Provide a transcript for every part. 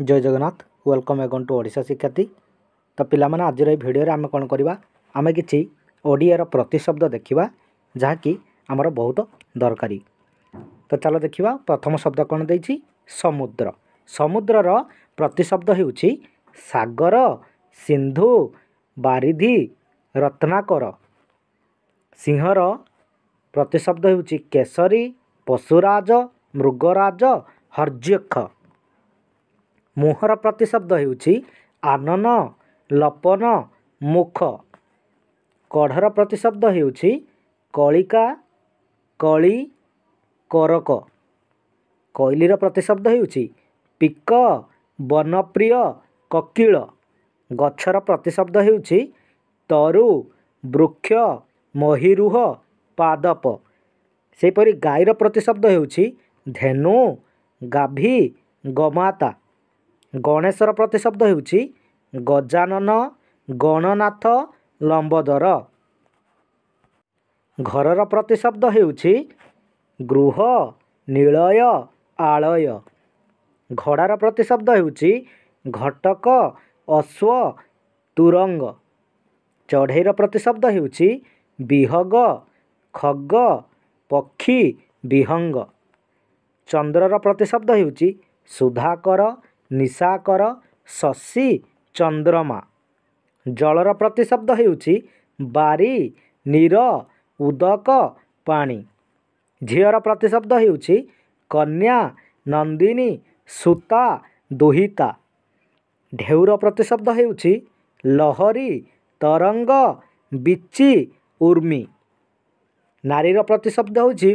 Jay Jagannath welcome again to Odisha ଶିକ୍ଷାର୍ଥୀ ତ ପିଲାମାନେ ଆଜିର ଏହି ଭିଡ଼ିଓରେ ଆମେ କ'ଣ କରିବା ଆମେ କିଛି ଓଡ଼ିଆର ପ୍ରତିଶବ୍ଦ ଦେଖିବା ଯାହାକି ଆମର ବହୁତ ଦରକାରୀ ତ ଚାଲ ଦେଖିବା ପ୍ରଥମ ଶବ୍ଦ କ'ଣ ଦେଇଛି ସମୁଦ୍ର ସମୁଦ୍ରର ପ୍ରତିଶବ୍ଦ ହେଉଛି ସାଗର ସିନ୍ଧୁ ବାରିଧି ରତ୍ନାକର ସିଂହର ପ୍ରତିଶବ୍ଦ ହେଉଛି କେଶରୀ ପଶୁରାଜ ମୃଗରାଜ ହର୍ଯ୍ୟକ୍ଷ ମୁହଁର ପ୍ରତିଶବ୍ଦ ହେଉଛି ଆନନ ଲପନ ମୁଖ କଢ଼ର ପ୍ରତିଶବ୍ଦ ହେଉଛି କଳିକା କଳି କରକ କୋଇଲିର ପ୍ରତିଶବ୍ଦ ହେଉଛି ପିକ ବନପ୍ରିୟ କକିଳ ଗଛର ପ୍ରତିଶବ୍ଦ ହେଉଛି ତରୁ ବୃକ୍ଷ ମହିରୁହ ପାଦପ ସେହିପରି ଗାଈର ପ୍ରତିଶବ୍ଦ ହେଉଛି ଧେନୁ ଗାଭୀ ଗମାତା ଗଣେଶର ପ୍ରତିଶବ୍ଦ ହେଉଛି ଗଜାନନ ଗଣନାଥ ଲମ୍ବୋଦର ଘରର ପ୍ରତିଶବ୍ଦ ହେଉଛି ଗୃହ ନିଳୟ ଆଳୟ ଘୋଡ଼ାର ପ୍ରତିଶବ୍ଦ ହେଉଛି ଘଟକ ଅଶ୍ୱ ତୁରଙ୍ଗ ଚଢ଼େଇର ପ୍ରତିଶବ୍ଦ ହେଉଛି ବିହଗ ଖଗ ପକ୍ଷୀ ବିହଙ୍ଗ ଚନ୍ଦ୍ରର ପ୍ରତିଶବ୍ଦ ହେଉଛି ସୁଧାକର ନିଶାକର ଶଶି ଚନ୍ଦ୍ରମା ଜଳର ପ୍ରତିଶବ୍ଦ ହେଉଛି ବାରି ନୀର ଉଦକ ପାଣି ଝିଅର ପ୍ରତିଶବ୍ଦ ହେଉଛି କନ୍ୟା ନନ୍ଦିନୀ ସୂତା ଦୁହିତା ଢେଉର ପ୍ରତିଶବ୍ଦ ହେଉଛି ଲହରୀ ତରଙ୍ଗ ବିଚି ଉର୍ମି ନାରୀର ପ୍ରତିଶବ୍ଦ ହେଉଛି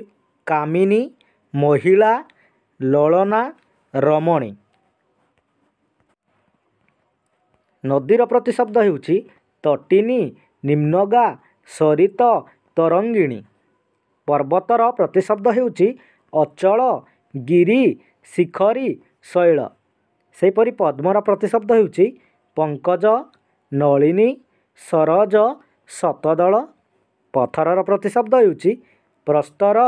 କାମିନୀ ମହିଳା ଲଳନା ରମଣୀ ନଦୀର ପ୍ରତିଶବ୍ଦ ହେଉଛି ତଟିନୀ ନିମ୍ନଗା ସରିତ ତରଙ୍ଗିଣୀ ପର୍ବତର ପ୍ରତିଶବ୍ଦ ହେଉଛି ଅଚଳ ଗିରି ଶିଖରୀ ଶୈଳ ସେହିପରି ପଦ୍ମର ପ୍ରତିଶବ୍ଦ ହେଉଛି ପଙ୍କଜ ନଳିନୀ ସରଜ ସତଦଳ ପଥରର ପ୍ରତିଶବ୍ଦ ହେଉଛି ପ୍ରସ୍ତର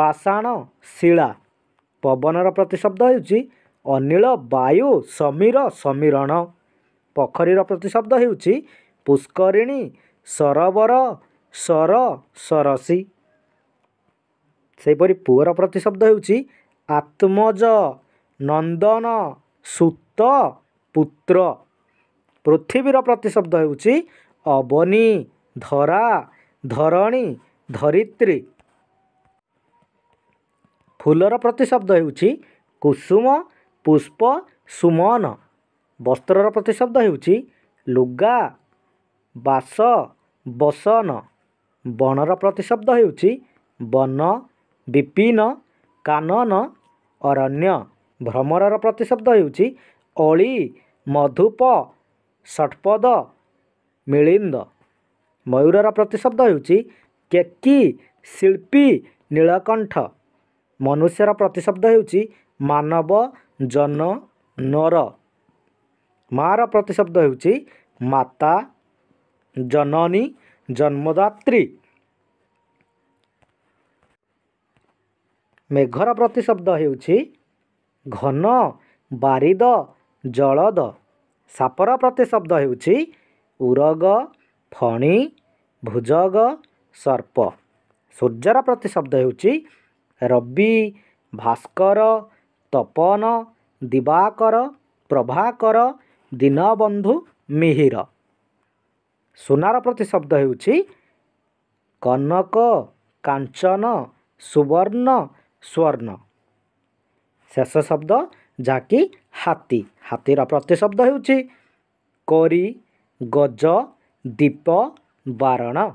ପାଷାଣ ଶିଳା ପବନର ପ୍ରତିଶବ୍ଦ ହେଉଛି ଅନିଳ ବାୟୁ ସମୀର ସମୀରଣ ପୋଖରୀର ପ୍ରତିଶବ୍ଦ ହେଉଛି ପୁଷ୍କରିଣୀ ସରୋବର ସର ସରସୀ ସେହିପରି ପୁଅର ପ୍ରତିଶବ୍ଦ ହେଉଛି ଆତ୍ମଜ ନନ୍ଦନ ସୁତ ପୁତ୍ର ପୃଥିବୀର ପ୍ରତିଶବ୍ଦ ହେଉଛି ଅବନି ଧରା ଧରଣୀ ଧରିତ୍ରୀ ଫୁଲର ପ୍ରତିଶବ୍ଦ ହେଉଛି କୁସୁମ ପୁଷ୍ପ ସୁମନ ବସ୍ତ୍ରର ପ୍ରତିଶବ୍ଦ ହେଉଛି ଲୁଗା ବାସ ବସନ ବଣର ପ୍ରତିଶବ୍ଦ ହେଉଛି ବନ ବିପିନ କାନନ ଅରଣ୍ୟ ଭ୍ରମରର ପ୍ରତିଶବ୍ଦ ହେଉଛି ଅଳି ମଧୁପ ଷଟ୍ପଦ ମିଳିନ୍ଦ ମୟୂରର ପ୍ରତିଶବ୍ଦ ହେଉଛି କେକି ଶିଳ୍ପୀ ନୀଳକଣ୍ଠ ମନୁଷ୍ୟର ପ୍ରତିଶବ୍ଦ ହେଉଛି ମାନବ ଜନ ନର ମା'ର ପ୍ରତିଶବ୍ଦ ହେଉଛି ମାତା ଜନନୀ ଜନ୍ମଦାତ୍ରୀ ମେଘର ପ୍ରତିଶବ୍ଦ ହେଉଛି ଘନ ବାରିଦ ଜଳଦ ସାପର ପ୍ରତିଶବ୍ଦ ହେଉଛି ଉରଗ ଫଣି ଭୁଜଗ ସର୍ପ ସୂର୍ଯ୍ୟର ପ୍ରତିଶବ୍ଦ ହେଉଛି ରବି ଭାସ୍କର ତପନ ଦିବାକର ପ୍ରଭାକର ଦୀନବନ୍ଧୁ ମିହିର ସୁନାର ପ୍ରତି ଶବ୍ଦ ହେଉଛି କନକ କାଞ୍ଚନ ସୁବର୍ଣ୍ଣ ସ୍ୱର୍ଣ୍ଣ ଶେଷ ଶବ୍ଦ ଯାହାକି ହାତୀ ହାତୀର ପ୍ରତିଶବ୍ଦ ହେଉଛି କରି ଗଜ ଦୀପ ବାରଣ